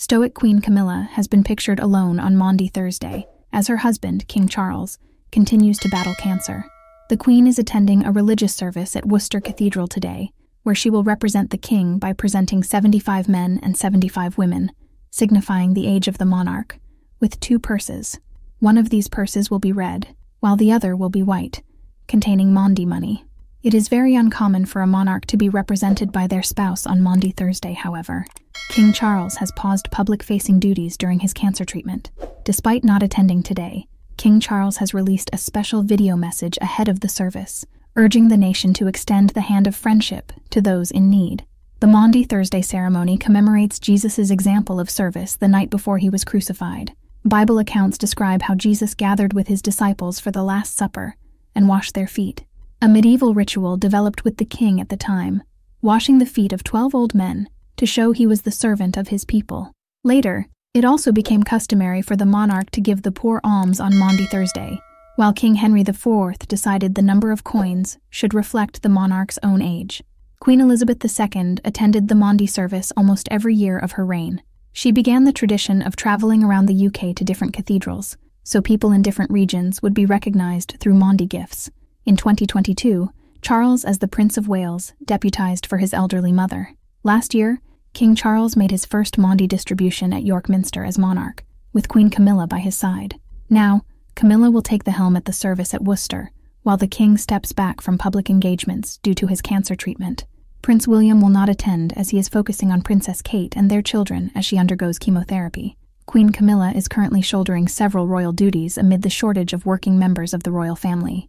Stoic Queen Camilla has been pictured alone on Maundy Thursday as her husband, King Charles, continues to battle cancer. The Queen is attending a religious service at Worcester Cathedral today, where she will represent the King by presenting 75 men and 75 women, signifying the age of the monarch, with two purses. One of these purses will be red, while the other will be white, containing Maundy money. It is very uncommon for a monarch to be represented by their spouse on Maundy Thursday, however. King Charles has paused public facing duties during his cancer treatment. Despite not attending today, King Charles has released a special video message ahead of the service, urging the nation to extend the hand of friendship to those in need. The Maundy Thursday ceremony commemorates Jesus' example of service the night before he was crucified. Bible accounts describe how Jesus gathered with his disciples for the Last Supper and washed their feet a medieval ritual developed with the king at the time, washing the feet of 12 old men to show he was the servant of his people. Later, it also became customary for the monarch to give the poor alms on Maundy Thursday, while King Henry IV decided the number of coins should reflect the monarch's own age. Queen Elizabeth II attended the Maundy service almost every year of her reign. She began the tradition of traveling around the UK to different cathedrals, so people in different regions would be recognized through Maundy gifts. In 2022, Charles as the Prince of Wales deputized for his elderly mother. Last year, King Charles made his first Maundy distribution at York Minster as monarch, with Queen Camilla by his side. Now, Camilla will take the helm at the service at Worcester, while the king steps back from public engagements due to his cancer treatment. Prince William will not attend as he is focusing on Princess Kate and their children as she undergoes chemotherapy. Queen Camilla is currently shouldering several royal duties amid the shortage of working members of the royal family.